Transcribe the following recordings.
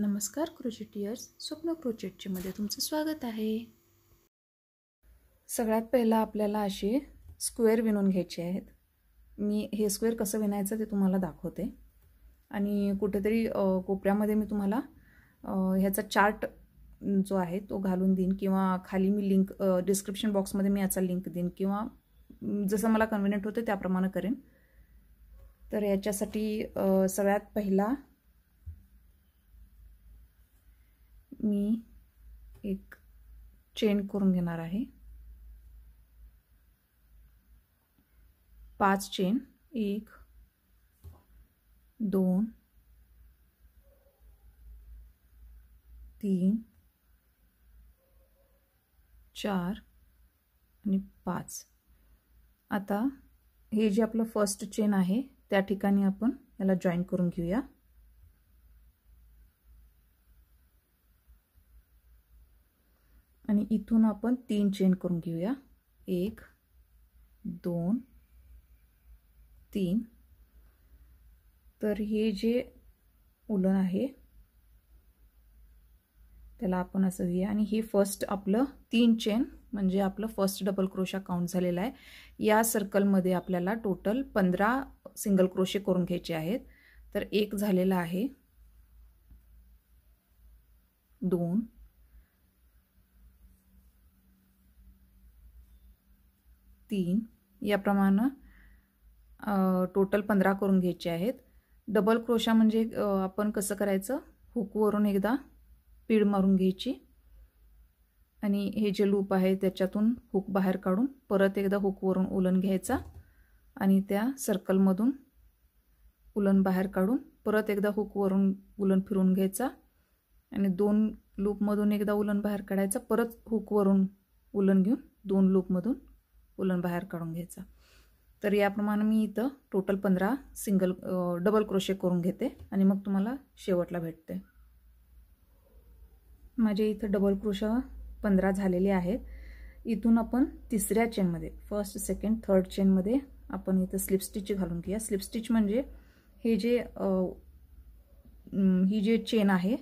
नमस्कार टियर्स स्वप्न क्रोचेटचीमध्ये तुमचं स्वागत आहे सगळ्यात पहिला आपल्याला असे स्क्वेअर विणून घ्यायचे आहेत मी हे स्क्वेअर कसं विणायचं ते तुम्हाला दाखवते आणि कुठेतरी कोपऱ्यामध्ये मी तुम्हाला ह्याचा चार्ट जो आहे तो घालून देईन किंवा खाली मी लिंक डिस्क्रिप्शन बॉक्समध्ये मी याचा लिंक देईन किंवा जसं मला कन्व्हिनियंट होतं त्याप्रमाणे करेन तर याच्यासाठी सगळ्यात पहिला मी एक चेन करून घेणार आहे पाच चेन एक दोन तीन चार आणि पाच आता हे जे आपलं फर्स्ट चेन आहे त्या ठिकाणी आपण याला जॉईन करून घेऊया आणि इथून आपण तीन चेन करून घेऊया एक दोन तीन तर हे जे उलन आहे त्याला आपण असं घेऊया आणि हे फर्स्ट आपलं तीन चेन म्हणजे आपलं फर्स्ट डबल क्रोशा काउंट झालेला आहे या सर्कलमध्ये आपल्याला टोटल पंधरा सिंगल क्रोशे करून घ्यायचे आहेत तर एक झालेला आहे दोन तीन याप्रमाणे टोटल पंधरा करून घ्यायचे आहेत डबल क्रोशा म्हणजे आपण कसं करायचं हुकवरून एकदा पीड मारून घ्यायची आणि हे जे लूप आहे त्याच्यातून हुक बाहेर काढून परत एकदा हुकवरून उलन घ्यायचा आणि त्या सर्कलमधून उलन बाहेर काढून परत एकदा हुकवरून उलन फिरून घ्यायचा आणि दोन लूपमधून एकदा उलन बाहेर काढायचा परत हुकवरून उलन घेऊन दोन लूपमधून उलन बाहेर काढून घ्यायचा तर याप्रमाणे मी इथं टोटल पंधरा सिंगल डबल क्रोशे करून घेते आणि मग तुम्हाला शेवटला भेटते माझे इथं डबल क्रोश पंधरा झालेले आहेत इथून आपण तिसऱ्या चेनमध्ये फर्स्ट सेकंड थर्ड चेनमध्ये आपण इथं स्लिप स्टिच घालून घेऊया स्लिप स्टिच म्हणजे हे जे ही जे चेन आहे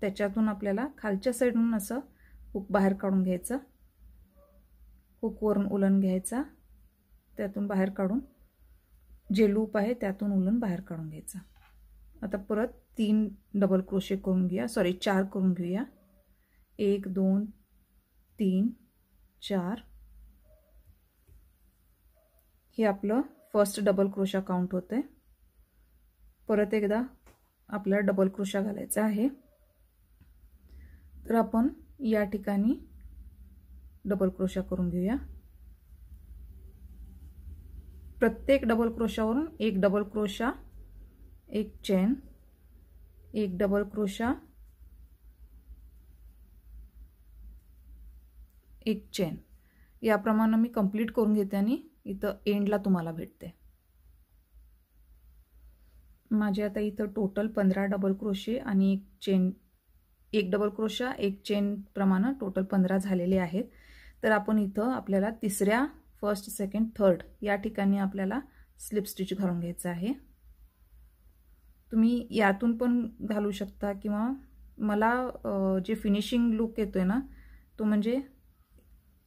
त्याच्यातून आपल्याला खालच्या साईडून असं उक बाहेर काढून घ्यायचं कुकवरून उलण घ्यायचा त्यातून बाहेर काढून जे लूप आहे त्यातून उलण बाहेर काढून घ्यायचा आता परत तीन डबल क्रोशे करून घेऊया सॉरी चार करून घेऊया एक दोन तीन चार हे आपलं फर्स्ट डबल क्रोशा काउंट होतं आहे परत एकदा आपल्याला डबल क्रोशा घालायचा आहे तर आपण या ठिकाणी डबल क्रोशा करून घेऊया प्रत्येक डबल क्रोशावरून एक डबल क्रोशा एक चेन एक डबल क्रोशा एक चेन याप्रमाणे मी कंप्लीट करून घेते आणि इथं एंडला तुम्हाला भेटते माझे आता इथं टोटल पंधरा डबल क्रोशे आणि एक चेन एक डबल क्रोशा एक चेन प्रमाणे टोटल पंधरा झालेले आहेत तर आपण इथं आपल्याला तिसऱ्या फर्स्ट सेकंड थर्ड या ठिकाणी आपल्याला स्लिप स्टिच घालून घ्यायचं आहे तुम्ही यातून पण घालू शकता किंवा मला जे फिनिशिंग लुक येतो ना तो म्हणजे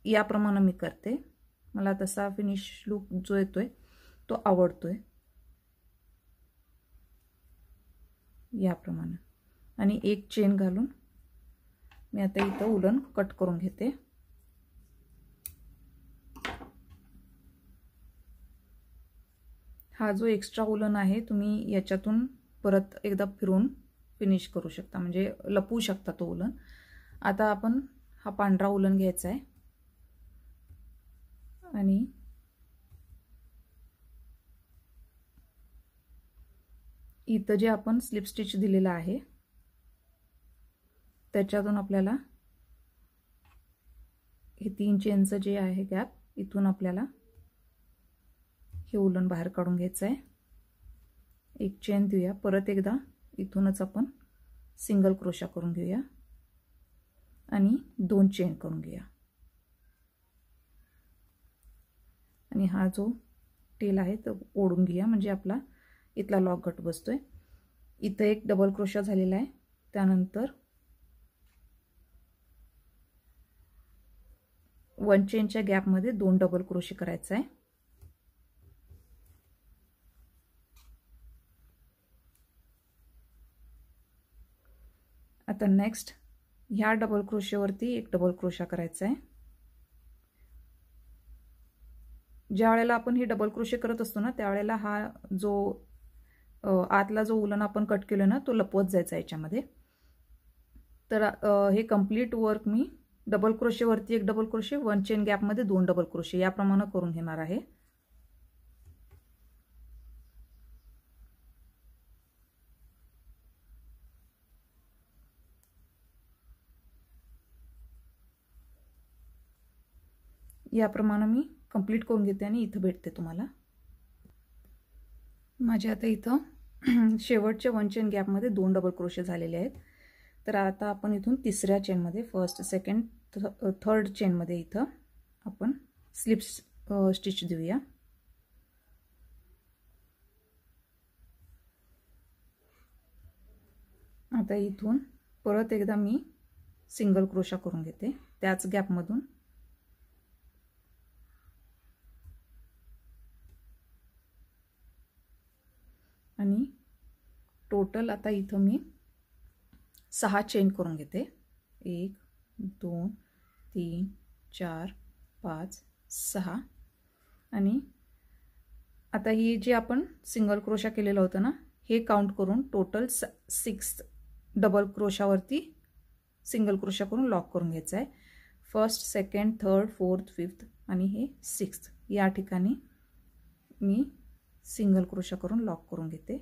याप्रमाणे मी करते मला तसा फिनिश लुक जो येतो तो आवडतो याप्रमाणे आणि एक चेन घालून मी आता इथं उलन कट करून घेते हा जो एक्स्ट्रा उलन आहे तुम्ही याच्यातून परत एकदा फिरून फिनिश करू शकता म्हणजे लपवू शकता तो उलन आता आपण हा पांढरा उलन घ्यायचा आहे आणि इथं जे आपण स्लिप स्टिच दिलेला आहे त्याच्यातून आपल्याला हे तीन चेनचं जे आहे गॅप इथून आपल्याला हे उलन बाहेर काढून घ्यायचं आहे एक चेन देऊया परत एकदा इथूनच आपण सिंगल क्रोशा करून घेऊया आणि दोन चेन करून घेऊया आणि हा जो टेल आहे तो ओढून घेऊया म्हणजे आपला इथला लॉक घट बसतोय इथं एक डबल क्रोशा झालेला आहे त्यानंतर वन चेनच्या गॅपमध्ये दोन डबल क्रोशी करायचं आहे आता नेक्स्ट ह्या डबल क्रोशेवरती एक डबल क्रोशा करायचा आहे ज्या वेळेला आपण ही डबल क्रोशे करत असतो ना त्यावेळेला हा जो आतला जो उलन आपण कट केलं ना तो लपवत जायचा याच्यामध्ये तर हे कम्प्लीट वर्क मी डबल क्रोशेवरती एक डबल क्रोशे वन चेन गॅपमध्ये दोन डबल क्रोशे याप्रमाणे करून घेणार आहे याप्रमाणे मी कंप्लीट करून घेते आणि इथं भेटते तुम्हाला माझे आता इथं शेवटच्या वन चेन गॅपमध्ये दोन डबल क्रोशे झालेले आहेत तर आता आपण इथून तिसऱ्या चेनमध्ये फर्स्ट सेकंड थ थर्ड चेनमध्ये इथं आपण स्लिप्स स्टिच देऊया आता इथून परत एकदा मी सिंगल क्रोशा करून घेते त्याच गॅपमधून आणि टोटल आता इथं मी सहा चेन करून घेते एक दोन तीन चार पाच सहा आणि आता ही जे आपण सिंगल क्रोशा केलेला होतं ना हे काउंट करून टोटल स सिक्स डबल क्रोशावरती सिंगल क्रोशा करून लॉक करून घ्यायचं आहे first second third fourth fifth आणि हे सिक्स्थ या ठिकाणी मी सिंगल क्रोशा करून लॉक करून घेते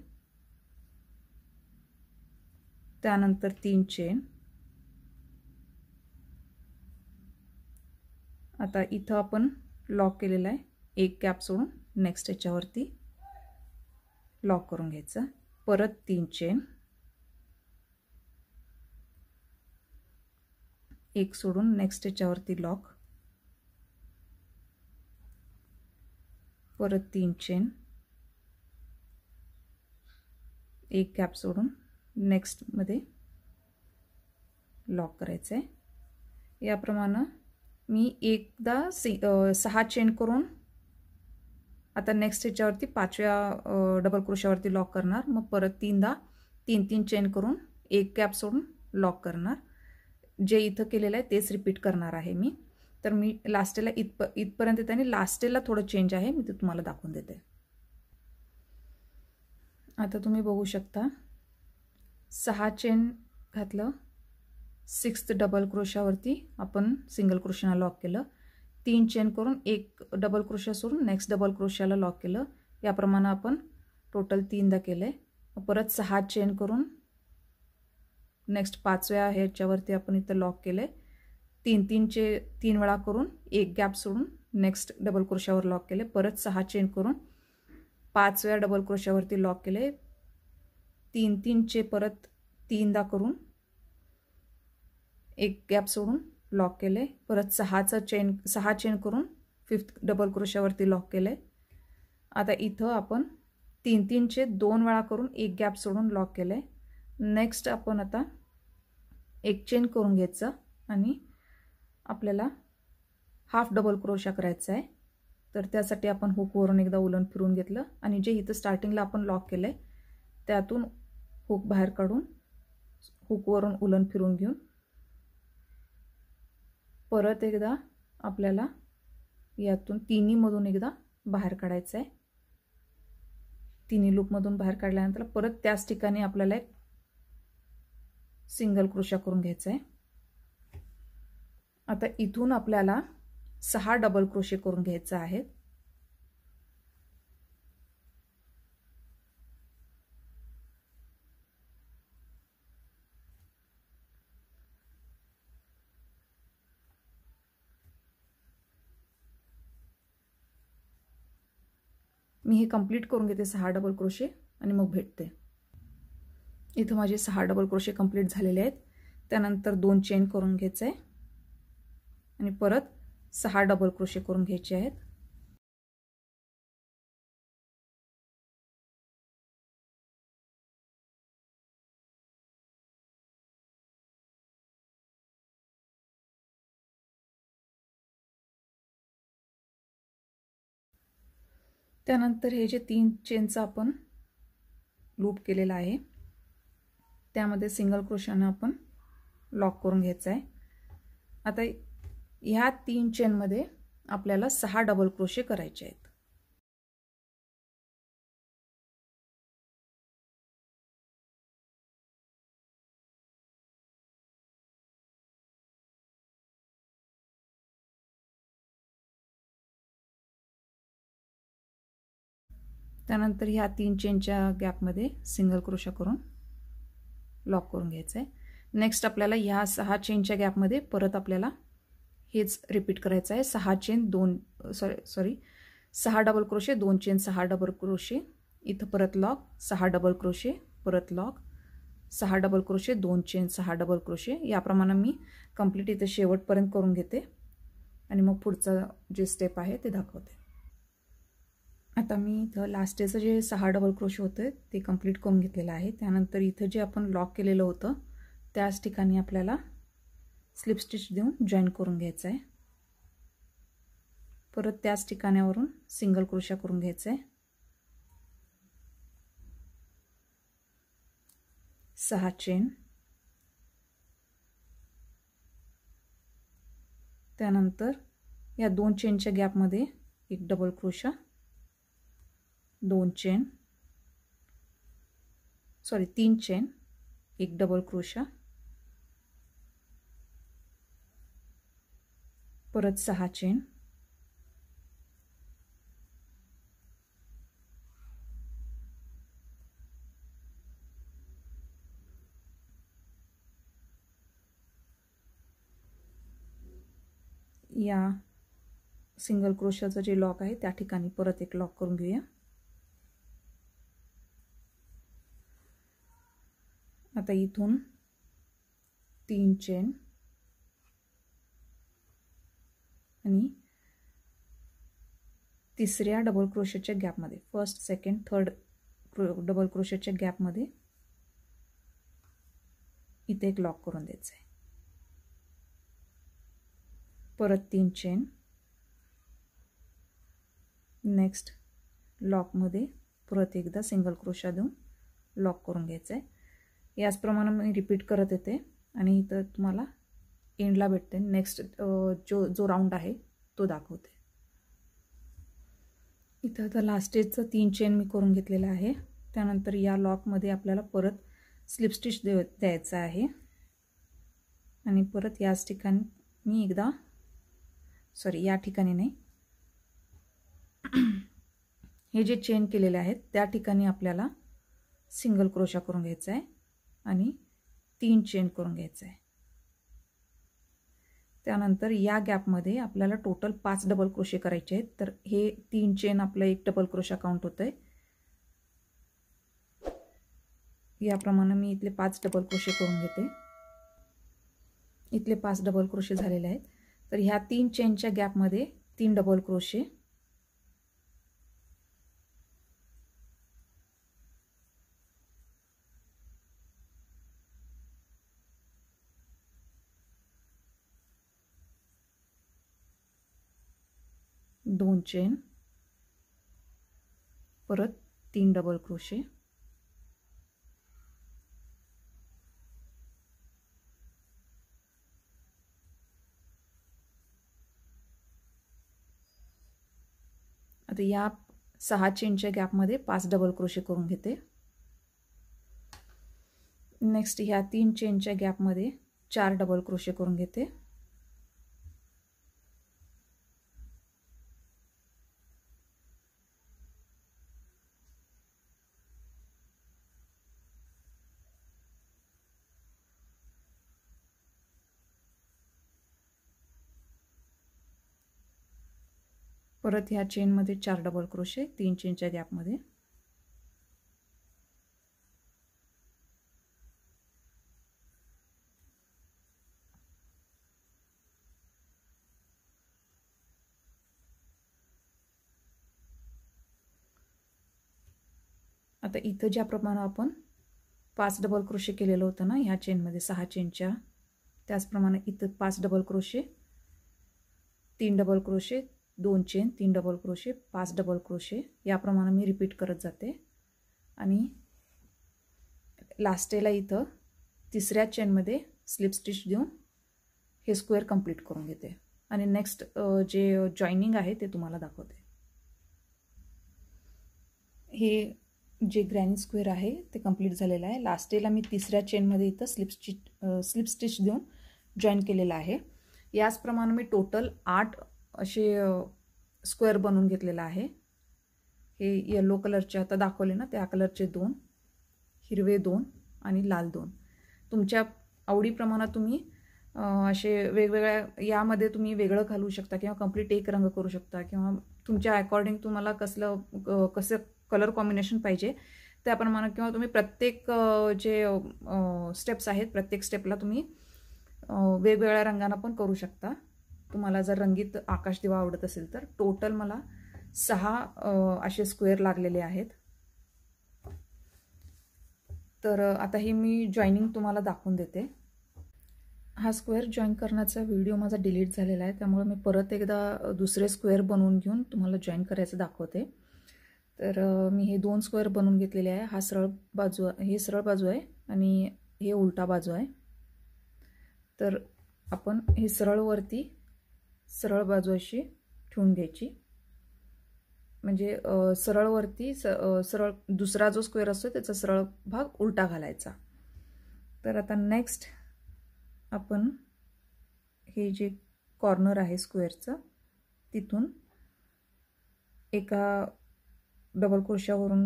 त्यानंतर तीन चेन आता इथं आपण लॉक केलेला आहे एक कॅप सोडून नेक्स्ट याच्यावरती लॉक करून घ्यायचं परत तीन चेन एक सोडून नेक्स्ट याच्यावरती लॉक परत तीन चेन एक गॅप सोडून नेक्स्टमध्ये लॉक करायचं आहे याप्रमाणे मी एकदा सी सहा चेन करून आता नेक्स्ट ह्याच्यावरती पाचव्या डबल क्रोशावरती लॉक करणार मग परत तीनदा तीन तीन चेन करून एक गॅप सोडून लॉक करणार जे इथं केलेलं आहे तेच रिपीट करणार आहे मी तर मी लास्टेला इथप इथपर्यंत येते आणि लास्टेला थोडं चेंज आहे मी ते तुम्हाला दाखवून देते आता तुम्ही बघू शकता सहा चेन घातलं सिक्स्थ डबल क्रोशावरती आपण सिंगल क्रोशाला लॉक केलं तीन चेन करून एक डबल क्रोशा सोडून नेक्स्ट डबल क्रोशाला लॉक केलं याप्रमाणे आपण टोटल तीनदा केलं आहे परत सहा चेन करून नेक्स्ट पाचव्या ह्याच्यावरती आपण इथं लॉक केलं आहे तीन तीन चे तीन वेळा करून एक गॅप सोडून नेक्स्ट डबल क्रोशावर लॉक केले परत सहा चेन करून पाच वेळा डबल क्रोशावरती लॉक केले तीन तीनचे परत तीनदा करून एक गॅप सोडून लॉक केले परत सहाचं चेन सहा चेन करून फिफ्थ डबल क्रोशावरती लॉक केले आता इथं आपण तीन तीनचे दोन वेळा करून एक गॅप सोडून लॉक केले नेक्स्ट आपण आता एक चेन करून घ्यायचं आणि आपल्याला हाफ डबल क्रोशा करायचा आहे तर त्यासाठी आपण हुकवरून एकदा उलन फिरून घेतलं आणि जे इथं स्टार्टिंगला आपण लॉक केलं त्यातून हुक बाहेर काढून हुकवरून उलन फिरून घेऊन परत एकदा आपल्याला यातून तिन्हीमधून एकदा बाहेर काढायचं आहे तिन्ही लूपमधून बाहेर काढल्यानंतर परत त्याच ठिकाणी आपल्याला एक सिंगल क्रोशा करून घ्यायचं आहे आता इथून आपल्याला सहा डबल क्रोशे करून घ्यायचं आहे मी हे कंप्लीट करून घेते सहा डबल क्रोशे आणि मग भेटते इथं माझे सहा डबल क्रोशे कंप्लीट झालेले आहेत त्यानंतर दोन चेन करून घ्यायचं आहे आणि परत सहा डबल क्रोशे करून घ्यायचे आहेत त्यानंतर हे जे तीन चेनचा आपण लूप केलेला आहे त्यामध्ये सिंगल क्रोशानं आपण लॉक करून घ्यायचं आहे आता ह्या तीन चेनमध्ये आपल्याला सहा डबल क्रोशे करायचे आहेत त्यानंतर ह्या तीन चेनच्या गॅपमध्ये सिंगल क्रोशा करून लॉक करून घ्यायचं आहे नेक्स्ट आपल्याला ह्या सहा चेनच्या गॅपमध्ये परत आपल्याला हेच रिपीट करायचं आहे सहा चेन दोन सॉरी सॉरी सहा डबल क्रोशे दोन चेन सहा डबल क्रोशे इथं परत लॉक सहा डबल क्रोशे परत लॉक सहा डबल क्रोशे दोन चेन सहा डबल क्रोशे याप्रमाणे मी कंप्लीट इथं शेवटपर्यंत करून घेते आणि मग पुढचं जे स्टेप आहे ते दाखवते आता मी इथं लास्ट डेचं जे सहा डबल क्रोशे होतं ते कंप्लीट करून घेतलेलं आहे त्यानंतर इथं जे आपण लॉक केलेलं होतं त्याच ठिकाणी आपल्याला स्लिप स्टिच देऊन जॉईन करून घ्यायचं आहे परत त्याच ठिकाण्यावरून सिंगल क्रोशा करून घ्यायचं आहे सहा चेन त्यानंतर या दोन चेनच्या गॅपमध्ये एक डबल क्रोशा दोन चेन सॉरी तीन चेन एक डबल क्रोशा परत सहा चेन या सिंगल क्रोशाचं जे लॉक आहे त्या ठिकाणी परत एक लॉक करून घेऊया आता इथून तीन चेन आणि तिसऱ्या डबल क्रोशेटच्या गॅपमध्ये फर्स्ट सेकंड थर्ड क्रो डबल क्रोशेटच्या गॅपमध्ये इथे एक लॉक करून द्यायचं आहे परत तीन चेन नेक्स्ट लॉकमध्ये परत एकदा सिंगल क्रोशा देऊन लॉक करून घ्यायचं आहे याचप्रमाणे मी रिपीट करत येते आणि इथं तुम्हाला एंडला भेटते नेक्स्ट जो जो राऊंड आहे तो दाखवते इथं आता लास्टेजचं तीन चेन मी करून घेतलेलं आहे त्यानंतर या लॉकमध्ये आपल्याला परत स्लिप स्टिच दे द्यायचं आहे आणि परत याच ठिकाणी मी एकदा सॉरी या ठिकाणी नाही हे जे चेन केलेले आहेत त्या ठिकाणी आपल्याला सिंगल क्रोशा करून घ्यायचा आहे आणि तीन चेन करून घ्यायचं आहे त्यानंतर या गॅपमध्ये आपल्याला टोटल पाच डबल क्रोशे करायचे आहेत तर हे तीन चेन आपलं एक डबल क्रोशा काउंट होतं आहे याप्रमाणे मी इथले पाच डबल क्रोशे करून घेते इथले पाच डबल क्रोशे झालेले आहेत तर ह्या तीन चेनच्या गॅपमध्ये तीन डबल क्रोशे दोन चेन परत तीन डबल क्रोशे आता या सहा चेनच्या गॅपमध्ये पाच डबल क्रोशे करून घेते नेक्स्ट ह्या तीन चेनच्या गॅपमध्ये चार डबल क्रोशे करून घेते परत ह्या चेनमध्ये चार डबल क्रोशे तीन चेनच्या गॅपमध्ये आता इथं ज्याप्रमाणे आपण पाच डबल क्रोशे केलेलं होतं ना ह्या चेनमध्ये सहा चेनच्या त्याचप्रमाणे इथं पाच डबल क्रोशे तीन डबल क्रोशे दोन चेन तीन डबल क्रोशे पाच डबल क्रोशे याप्रमाणे मी रिपीट करत जाते आणि लास्टेला इथं तिसऱ्या चेनमध्ये स्लिप स्टिच देऊन हे स्क्वेअर कंप्लीट करून घेते आणि नेक्स्ट जे जॉईनिंग आहे ते तुम्हाला दाखवते हे जे ग्रॅनी स्क्वेअर आहे ते कंप्लीट झालेलं आहे लास्टेला मी तिसऱ्या चेनमध्ये इथं स्लिप स्टिच स्लिप स्टिच देऊन जॉईन केलेलं आहे याचप्रमाणे मी टोटल आठ असे स्क्वेअर बनवून घेतलेलं आहे हे येलो कलरचे आता दाखवले ना त्या कलरचे दोन हिरवे दोन आणि लाल दोन तुमच्या आवडीप्रमाणे तुम्ही असे वेगवेगळ्या यामध्ये तुम्ही वेगळं घालू शकता किंवा कम्प्लीट एक रंग करू शकता किंवा तुमच्या अकॉर्डिंग तुम्हाला कसलं कसं कलर कॉम्बिनेशन पाहिजे त्याप्रमाणे किंवा तुम्ही प्रत्येक जे स्टेप्स आहेत प्रत्येक स्टेपला तुम्ही वेगवेगळ्या रंगांना पण करू शकता तुम्हाला जर रंगीत आकाश दिवा आवडत असेल तर टोटल मला सहा असे स्क्वेअर लागलेले आहेत तर आता ही मी जॉईनिंग तुम्हाला दाखवून देते हा स्क्वेअर जॉईन करण्याचा व्हिडिओ माझा डिलीट झालेला आहे त्यामुळे मी परत एकदा दुसरे स्क्वेअर बनवून घेऊन तुम्हाला जॉईन करायचं दाखवते तर मी हे दोन स्क्वेअर बनवून घेतलेले आहे हा सरळ बाजू हे सरळ बाजू आहे आणि हे उलटा बाजू आहे तर आपण हे सरळवरती सरळ बाजू अशी ठेवून घ्यायची म्हणजे सरळवरती स सरळ दुसरा जो स्क्वेअर असतो त्याचा सरळ भाग उलटा घालायचा तर आता नेक्स्ट आपण हे जे कॉर्नर आहे स्क्वेअरचं तिथून एका डबल क्रोशावरून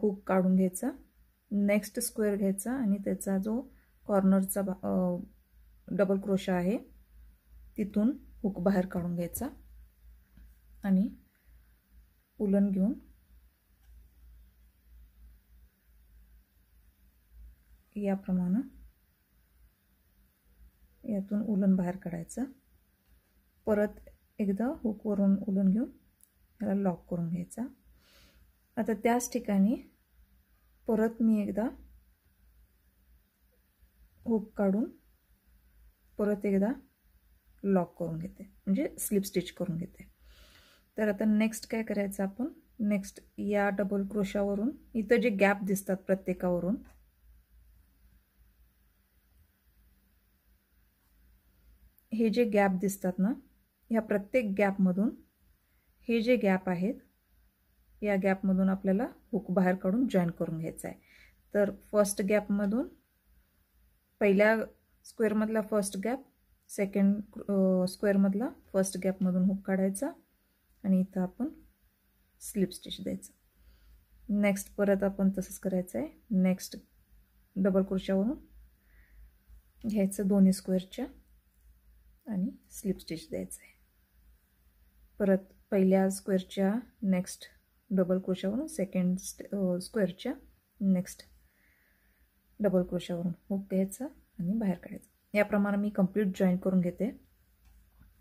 हुक काढून घ्यायचा नेक्स्ट स्क्वेअर घ्यायचा आणि त्याचा जो कॉर्नरचा डबल क्रोशा आहे तिथून हुक बाहेर काढून घ्यायचा आणि उलन घेऊन याप्रमाणे यातून उलन बाहेर काढायचं परत एकदा हुकवरून उलन घेऊन याला लॉक करून घ्यायचा आता त्याच ठिकाणी परत मी एकदा हुक काढून परत एकदा लॉक करून घेते म्हणजे स्लिप स्टिच करून घेते तर आता नेक्स्ट काय करायचं आपण नेक्स्ट या डबल क्रोशावरून इथं जे गॅप दिसतात प्रत्येकावरून हे जे गॅप दिसतात ना ह्या प्रत्येक गॅपमधून हे जे गॅप आहेत या गॅपमधून आपल्याला हुक बाहेर काढून जॉईन करून घ्यायचं आहे तर फर्स्ट गॅपमधून पहिल्या स्क्वेअरमधला फर्स्ट गॅप सेकंड स्क्वेअरमधला फर्स्ट गॅपमधून हुक काढायचा आणि इथं आपण स्लिप स्टिच द्यायचं नेक्स्ट परत आपण तसंच करायचं आहे नेक्स्ट डबल कुर्च्यावरून घ्यायचं दोन्ही स्क्वेअरच्या आणि स्लिप स्टिच द्यायचं आहे परत पहिल्या स्क्वेअरच्या नेक्स्ट डबल क्रोशावरून सेकंड स्क्वेअरच्या नेक्स्ट डबल क्रोशावरून हुक घ्यायचा आणि बाहेर काढायचा याप्रमाणे मी कम्प्लीट जॉईन करून घेते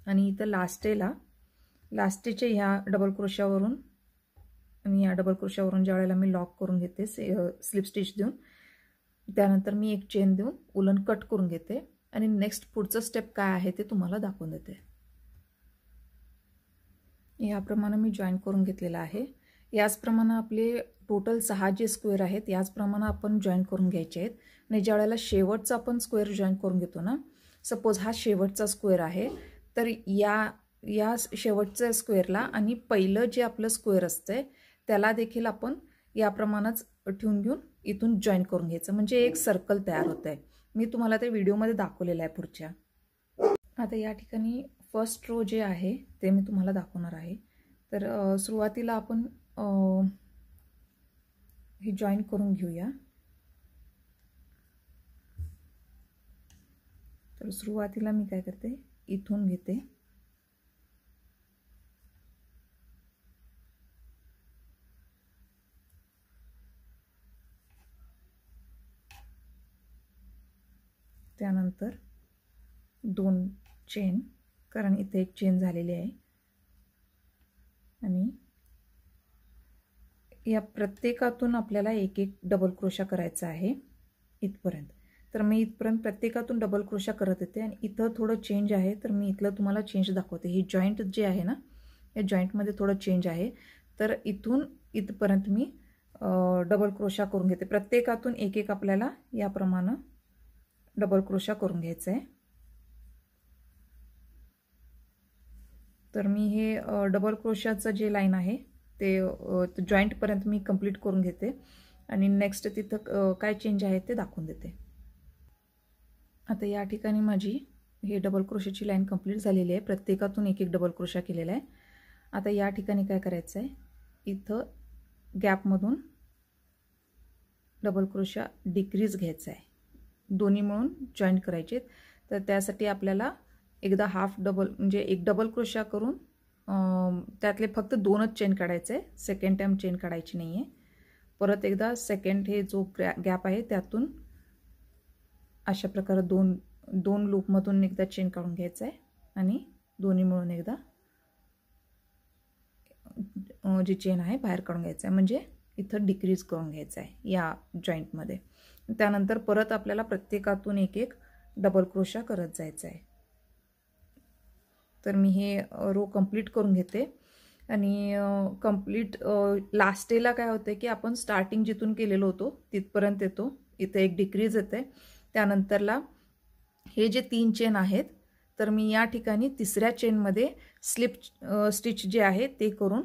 आणि इथं लास्टेला लास्टेचे ह्या डबल क्रोशावरून आणि या डबल क्रोशावरून ज्या वेळेला मी लॉक करून घेते स्लिप स्टिच देऊन त्यानंतर मी एक चेन देऊन उलन कट करून घेते आणि नेक्स्ट पुढचं स्टेप काय आहे ते तुम्हाला दाखवून देते याप्रमाणे मी जॉईन करून घेतलेलं आहे याचप्रमाणे आपले टोटल सहा जे स्क्वेअर आहेत याचप्रमाणे आपण जॉईन करून घ्यायचे आहेत आणि ज्या वेळेला शेवटचा आपण स्क्वेअर जॉईन करून घेतो ना सपोज हा शेवटचा स्क्वेअर आहे तर या या शेवटच्या स्क्वेअरला आणि पहिलं जे आपलं स्क्वेअर असतंय त्याला देखील आपण याप्रमाणेच ठेवून घेऊन इथून जॉईन करून घ्यायचं म्हणजे एक सर्कल तयार होतं आहे मी तुम्हाला ते व्हिडिओमध्ये दाखवलेलं आहे पुढच्या आता या ठिकाणी फर्स्ट रो जे आहे ते मी तुम्हाला दाखवणार आहे तर सुरुवातीला आपण हे जॉईन करून घेऊया तर सुरुवातीला मी काय करते इथून घेते त्यानंतर दोन चेन कारण इथे एक चेन झालेली आहे आणि या प्रत्येकातून आपल्याला एक एक डबल क्रोशा करायचा आहे इथपर्यंत तर मी इथपर्यंत प्रत्येकातून डबल क्रोशा करत येते आणि इथं थोडं चेंज आहे तर मी इथलं तुम्हाला चेंज दाखवते ही जॉईंट जे आहे ना या जॉईंटमध्ये थोडं चेंज आहे तर इथून इथपर्यंत मी डबल क्रोशा करून घेते प्रत्येकातून एक एक आपल्याला याप्रमाणे डबल क्रोशा करून घ्यायचं आहे तर मी हे डबल क्रोशाचं जे लाईन आहे ते जॉईंटपर्यंत मी कंप्लीट करून घेते आणि नेक्स्ट तिथं काय चेंज आहे ते दाखवून देते आता या ठिकाणी माझी हे डबल क्रोशाची लाईन कंप्लीट झालेली आहे प्रत्येकातून एक एक डबल क्रोशा केलेला आहे आता या ठिकाणी काय करायचं आहे इथं गॅपमधून डबल क्रोशा डिक्रीज घ्यायचा आहे दोन्ही मिळून जॉईंट करायचे तर त्यासाठी आपल्याला एकदा हाफ डबल म्हणजे एक डबल क्रोशा करून त्यातले फक्त दोनच चेन काढायचं आहे सेकंड टाईम चेन काढायची नाही आहे परत एकदा सेकंड हे जो ग्रॅ गॅप आहे त्यातून अशा प्रकारे दोन दोन लूपमधून एकदा चेन काढून घ्यायचं आहे आणि दोन्ही मिळून एकदा जी चेन आहे बाहेर काढून घ्यायचं आहे म्हणजे इथं डिक्रीज करून घ्यायचं आहे या जॉईंटमध्ये त्यानंतर परत आपल्याला प्रत्येकातून एक एक डबल क्रोशा करत जायचं आहे तर मी हे रो कंप्लीट करून घेते आणि कंप्लीट लास्ट डेला काय होतं की आपण स्टार्टिंग जिथून केलेलो होतो तिथपर्यंत येतो इथे एक डिक्रीज येते त्यानंतरला हे जे तीन चेन आहेत तर मी या ठिकाणी तिसऱ्या चेनमध्ये स्लिप स्टिच जे आहे ते करून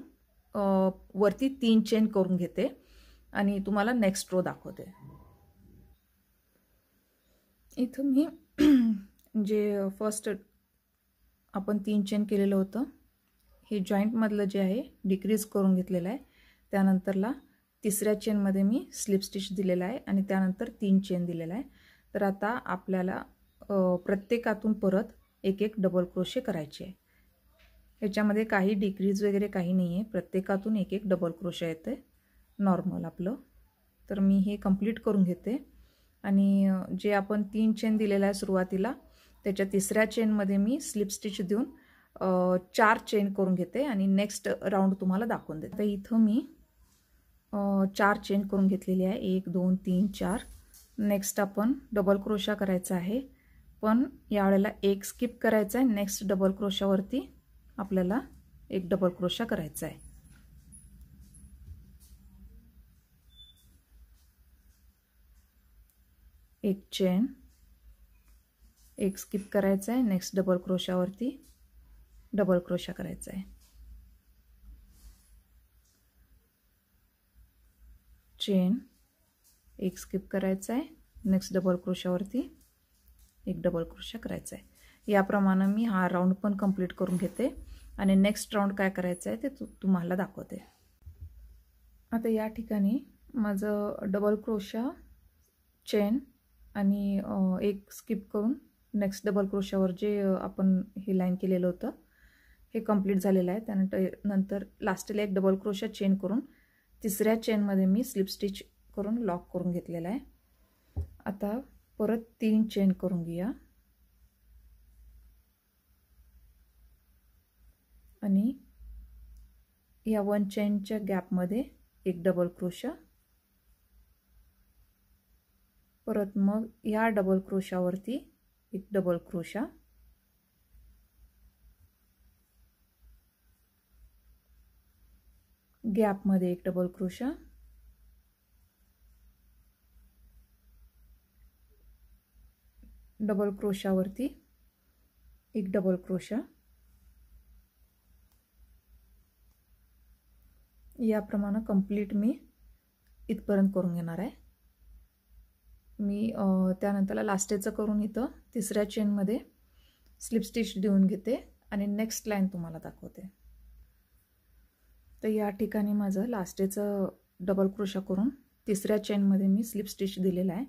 वरती तीन चेन करून घेते आणि तुम्हाला नेक्स्ट रो दाखवते इथं मी जे फर्स्ट आपण तीन चेन केलेलं होतं हे जॉईंटमधलं जे आहे डिक्रीज करून घेतलेलं आहे त्यानंतरला तिसऱ्या चेनमध्ये मी स्लिप स्टिच दिलेला आहे आणि त्यानंतर तीन चेन दिलेला आहे तर आता आपल्याला प्रत्येकातून परत एक एक डबल क्रोशे करायचे आहे याच्यामध्ये काही डिक्रीज वगैरे काही नाही आहे प्रत्येकातून एक एक डबल क्रोशे येते नॉर्मल आपलं तर मी हे कंप्लीट करून घेते आणि जे आपण तीन चेन दिलेला आहे सुरुवातीला त्याच्या तिसऱ्या चेनमध्ये मी स्लिप स्टिच देऊन चार चेन करून घेते आणि नेक्स्ट राऊंड तुम्हाला दाखवून देते तर इथं मी चार चेन करून घेतलेली आहे एक दोन तीन चार नेक्स्ट आपण डबल क्रोशा करायचा आहे पण यावेळेला एक स्किप करायचं आहे नेक्स्ट डबल क्रोशावरती आपल्याला एक डबल क्रोशा करायचा आहे एक चेन एक स्किप करायचं आहे नेक्स्ट डबल क्रोशावरती डबल क्रोशा करायचा आहे चेन एक स्किप करायचं आहे नेक्स्ट डबल क्रोशावरती एक डबल क्रोशा करायचा आहे याप्रमाणे मी हा राऊंड पण कंप्लीट करून घेते आणि नेक्स्ट राऊंड काय करायचं आहे ते तु तुम्हाला दाखवते आता या ठिकाणी माझं डबल क्रोशा चेन आणि एक स्किप करून नेक्स्ट डबल क्रोशावर जे आपण हे लाईन केलेलं होतं हे कंप्लीट झालेलं आहे त्यानंतर नंतर लास्टला एक डबल क्रोशा चेन करून तिसऱ्या चेनमध्ये मी स्लिप स्टिच करून लॉक करून घेतलेला आहे आता परत तीन चेन करून घेऊया आणि या वन चेनच्या गॅपमध्ये एक डबल क्रोशा परत मग या डबल क्रोशावरती एक डबल क्रोशा गॅपमध्ये एक डबल क्रोशा डबल क्रोशावरती एक डबल क्रोशा या कंप्लीट मी इथपर्यंत करून घेणार आहे मी त्यानंतरला लास्टेचं करून इथं तिसऱ्या चेनमध्ये स्लिप स्टिच देऊन घेते आणि नेक्स्ट लाईन तुम्हाला दाखवते तर या ठिकाणी माझं लास्टेचं डबल क्रोशा करून तिसऱ्या चेनमध्ये मी स्लिप स्टिच दिलेला आहे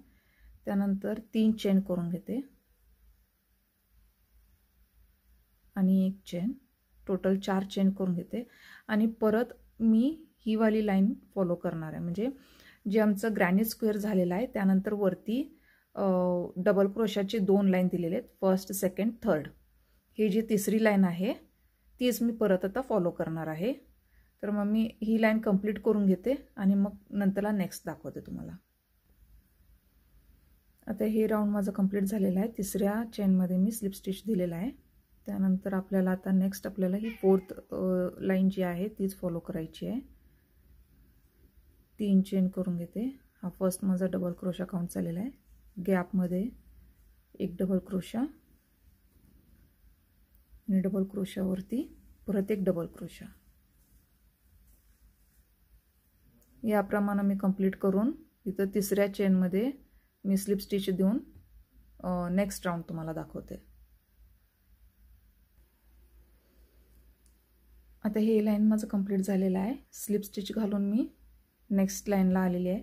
त्यानंतर तीन चेन करून घेते आणि एक चेन टोटल चार चेन करून घेते आणि परत मी ही वाली लाईन फॉलो करणार आहे म्हणजे जे आमचं ग्रॅनेट स्क्वेअर झालेलं आहे त्यानंतर वरती डबल क्रोशाचे दोन लाईन दिलेले आहेत फर्स्ट सेकंड थर्ड ही जी तिसरी लाईन आहे तीच मी परत आता फॉलो करणार आहे तर मग मी ही लाईन कंप्लीट करून घेते आणि मग नंतरला नेक्स्ट दाखवते तुम्हाला आता हे राऊंड माझं कंप्लीट झालेलं आहे तिसऱ्या चेनमध्ये मी स्लिप स्टिच दिलेला आहे त्यानंतर आपल्याला आता नेक्स्ट आपल्याला ही फोर्थ लाईन जी आहे तीच फॉलो करायची आहे तीन चेन करून घेते हा फर्स्ट माझा डबल क्रोशा काउंट चाललेला आहे गॅपमध्ये एक डबल क्रोशा आणि डबल क्रोशावरती परत एक डबल क्रोशा याप्रमाणे मी कंप्लीट करून इथं तिसऱ्या चेनमध्ये मी स्लिप स्टिच देऊन नेक्स्ट राऊंड तुम्हाला दाखवते आता हे लाईन माझं कंप्लीट झालेलं आहे स्लिप स्टिच घालून मी नेक्स्ट लाईनला आलेली आहे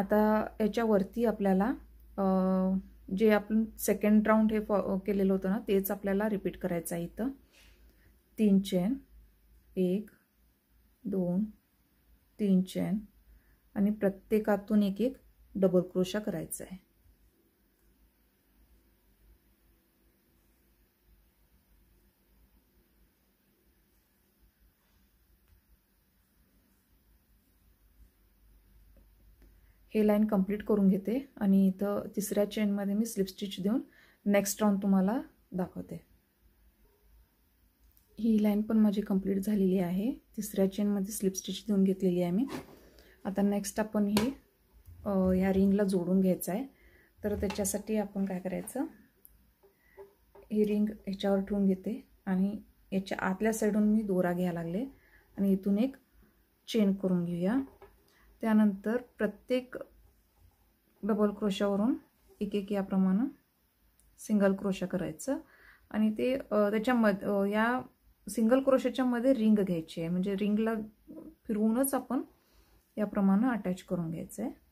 आता याच्यावरती आपल्याला जे आपण सेकंड राऊंड हे फॉ केलेलं होतं ना तेच आपल्याला रिपीट करायचं आहे इथं तीन चेन एक दोन तीन चेन आणि प्रत्येकातून एक एक डबल क्रोशा करायचं आहे हे लाईन कंप्लीट करून घेते आणि इथं तिसऱ्या चेनमध्ये मी स्लिप स्टिच देऊन नेक्स्ट राऊंड तुम्हाला दाखवते ही लाईन पण माझी कंप्लीट झालेली आहे तिसऱ्या चेनमध्ये स्लिप स्टिच देऊन घेतलेली आहे मी आता नेक्स्ट आपण ही ह्या रिंगला जोडून घ्यायचं आहे तर त्याच्यासाठी आपण काय करायचं ही रिंग याच्यावर ठेवून घेते आणि याच्या आतल्या साईडून मी दोरा घ्यायला लागले आणि इथून एक चेन करून घेऊया त्यानंतर प्रत्येक डबल क्रोशावरून एक एक याप्रमाणे सिंगल क्रोशा करायचं आणि ते त्याच्या मध या सिंगल क्रोशाच्या मध्ये रिंग घ्यायची आहे म्हणजे रिंगला फिरवूनच आपण याप्रमाणे अटॅच करून घ्यायचं आहे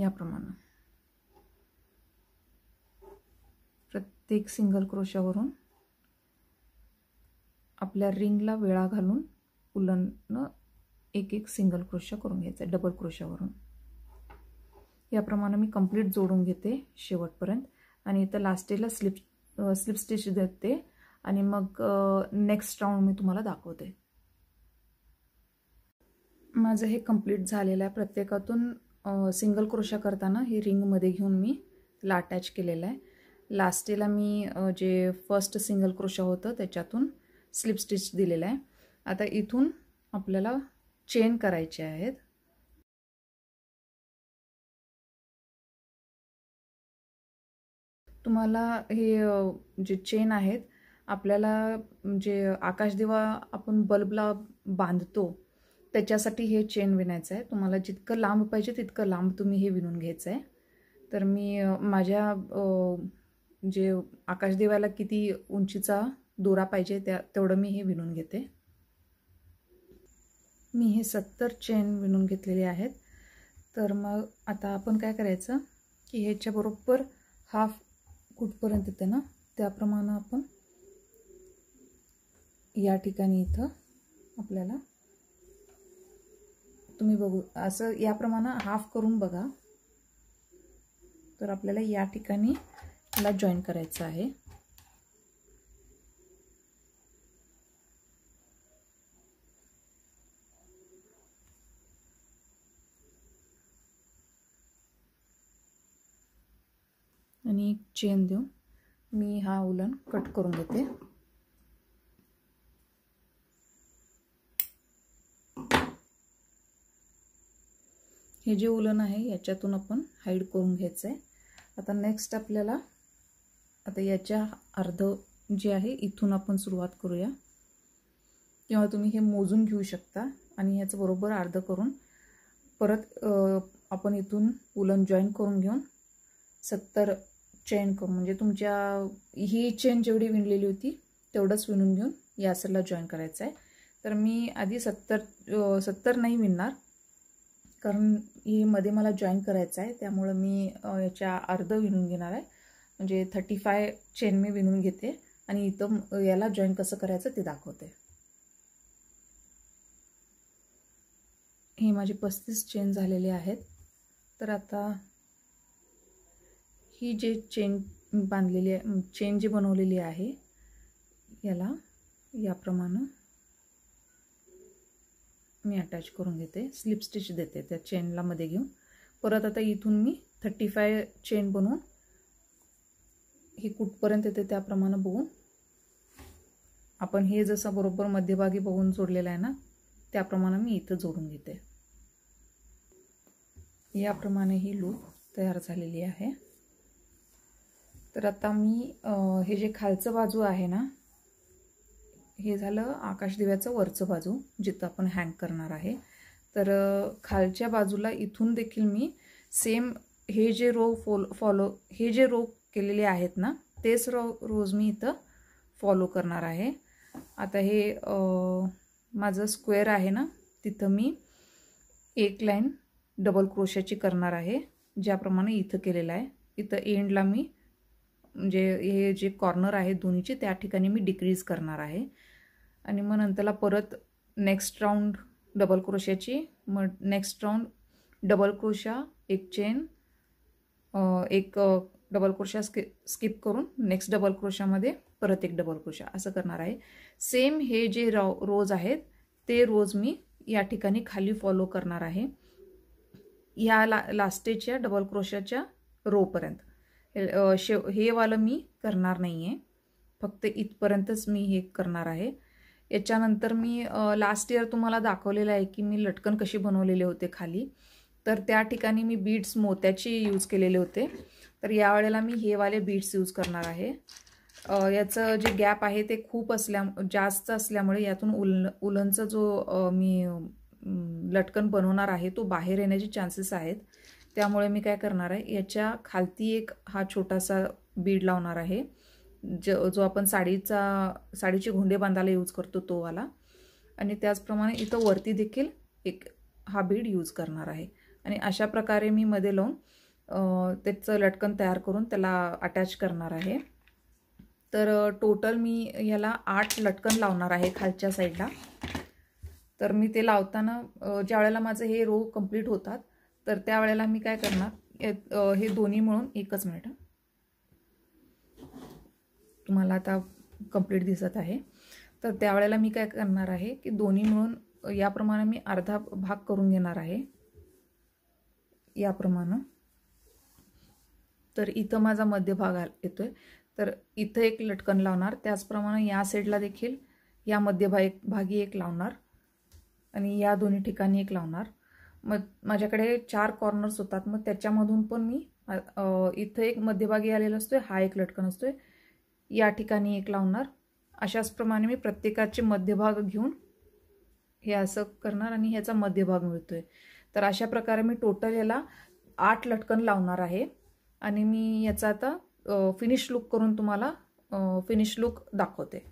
याप्रमाणे प्रत्येक सिंगल क्रोशावरून आपल्या रिंगला वेळा घालून उलन एक एक सिंगल क्रोशा करून घ्यायचा डबल क्रोशावरून याप्रमाणे मी कंप्लीट जोडून घेते शेवटपर्यंत आणि इथं लास्टेला स्लिप स्लिप स्टिच देते आणि मग नेक्स्ट राऊंड मी तुम्हाला दाखवते माझं हे कंप्लीट झालेलं आहे प्रत्येकातून सिंगल क्रोशा करताना ही रिंगमध्ये घेऊन मी ला अटॅच केलेलं आहे लास्टेला मी जे फर्स्ट सिंगल क्रोशा होतं त्याच्यातून स्लिप स्टिच दिलेलं आहे आता इथून आपल्याला चेन करायचे आहेत तुम्हाला हे जे चेन आहेत आपल्याला जे आकाशदिवा आपण बल्बला बांधतो त्याच्यासाठी हे चेन विणायचं आहे तुम्हाला जितकं लांब पाहिजे तितकं लांब तुम्ही हे विणून घ्यायचं आहे तर मी माझ्या जे म्हणजे आकाशदेवाला किती उंचीचा दोरा पाहिजे त्या तेवढं मी हे विणून घेते मी हे सत्तर चेन विणून घेतलेले आहेत तर मग आता आपण काय करायचं की ह्याच्याबरोबर हाफ कुठपर्यंत येते ना त्याप्रमाणे आपण या ठिकाणी इथं आपल्याला तुम्ही बघू असं याप्रमाणे हाफ करून बघा तर आपल्याला या ठिकाणी ला जॉईन करायचं आहे आणि एक चेन देऊन मी हा उलन कट करून घेते हे जे उलन आहे याच्यातून आपण हाईड करून घ्यायचं आहे आता नेक्स्ट आपल्याला आता याच्या अर्ध जे आहे इथून आपण सुरुवात करूया किंवा तुम्ही हे मोजून घेऊ शकता आणि ह्याचं बरोबर अर्ध करून परत आपण इथून उलन जॉईन करून घेऊन सत्तर चेन करून म्हणजे तुमच्या ही चेन जेवढी विणलेली होती तेवढंच विणून घेऊन या सरला जॉईन करायचं आहे तर मी आधी सत्तर सत्तर नाही विणणार कारण ही मध्ये मला जॉईन करायचं आहे त्यामुळं मी याच्या अर्ध विणून घेणार आहे म्हणजे थर्टी फाय चेन मी विणून घेते आणि इथं याला जॉईन कसं करायचं ते दाखवते हे माझे पस्तीस चेन झालेले आहेत तर आता ही जे चेन बांधलेली आहे चेन जी बनवलेली आहे याला याप्रमाणे मी अटॅच करून घेते स्लिप स्टिच देते त्या चेनला मध्ये घेऊन परत आता इथून मी थर्टी फाय चेन बनवून हे कुठपर्यंत येते त्याप्रमाणे बघून आपण हे जसं बरोबर मध्यभागी बघून जोडलेलं आहे ना त्याप्रमाणे मी इथं जोडून घेते याप्रमाणे ही लूप तयार झालेली आहे तर आता मी हे जे खालचं बाजू आहे ना हे झालं आकाशदिव्याचं वरचं बाजू जिथं आपण हँग करणार आहे तर खालच्या बाजूला इथून देखील मी सेम हे जे रो फॉलो फॉलो हे जे रो केलेले आहेत ना तेच रो रोज मी इथं फॉलो करणार आहे आता हे माझं स्क्वेअर आहे ना तिथं मी एक लाईन डबल क्रोशाची करणार आहे ज्याप्रमाणे इथं केलेलं आहे इथं एंडला मी म्हणजे हे जे कॉर्नर आहे दोन्हीचे त्या ठिकाणी मी डिक्रीज करणार आहे आणि मग नंतरला परत नेक्स्ट राऊंड डबल क्रोशाची मग नेक्स्ट राऊंड डबल क्रोशा एक चेन एक डबल क्रोशा स्कि स्किप करून नेक्स्ट डबल क्रोशामध्ये परत एक डबल क्रोशा असं करणार आहे सेम हे जे रो रोज आहेत ते रोज मी या ठिकाणी खाली फॉलो करणार आहे या ला लास्टेच्या डबल क्रोशाच्या रोपर्यंत शेव हे वालं मी करणार नाही आहे फक्त इथपर्यंतच मी हे करणार आहे याच्यानंतर मी लास्ट इयर तुम्हाला दाखवलेलं आहे की मी लटकन कशी बनवलेले होते खाली तर त्या ठिकाणी मी बीड्स मोत्याचे यूज केलेले होते तर यावेळेला मी हे वाले बीड्स यूज करणार आहे याचं जे गॅप आहे ते खूप असल्या जास्त असल्यामुळे यातून उल उलनचा जो मी लटकन बनवणार आहे तो बाहेर येण्याचे चान्सेस आहेत त्यामुळे मी काय करणार आहे याच्या खालती एक हा छोटासा बीड लावणार आहे ज जो आपण साडीचा साडीचे घोंडे बांधायला यूज करतो तोवाला आणि त्याचप्रमाणे इथं वरती देखील एक हा बीड यूज करणार आहे आणि अशा प्रकारे मी मध्ये लावून त्याचं लटकन तयार करून त्याला अटॅच करणार आहे तर टोटल मी ह्याला आठ लटकन लावणार आहे खालच्या साईडला तर मी ते लावताना ज्या वेळेला माझं हे रो कम्प्लीट होतात तर त्यावेळेला मी काय करणार हे दोन्ही मिळून एकच मिनिट तुम्हाला आता कम्प्लीट दिसत आहे तर त्यावेळेला मी काय करणार आहे की दोन्ही मिळून याप्रमाणे मी अर्धा भाग करून घेणार आहे याप्रमाणे तर इथं माझा मध्यभाग येतो आहे तर इथं एक लटकन लावणार त्याचप्रमाणे या साईडला देखील या मध्यभाग भागी एक लावणार आणि या दोन्ही ठिकाणी एक लावणार मग माझ्याकडे चार कॉर्नर्स होतात मग त्याच्यामधून पण मी इथं एक मध्यभागी आलेला असतो हा एक लटकन असतो या ठिकाणी एक लावणार अशाच प्रमाणे मी प्रत्येकाचे मध्यभाग घेऊन हे असं करणार आणि ह्याचा मध्यभाग मिळतो तर अशा प्रकारे मी टोटल याला आठ लटकन लावणार आहे आणि मी याचा आता फिनिश लुक करून तुम्हाला फिनिश लुक दाखवते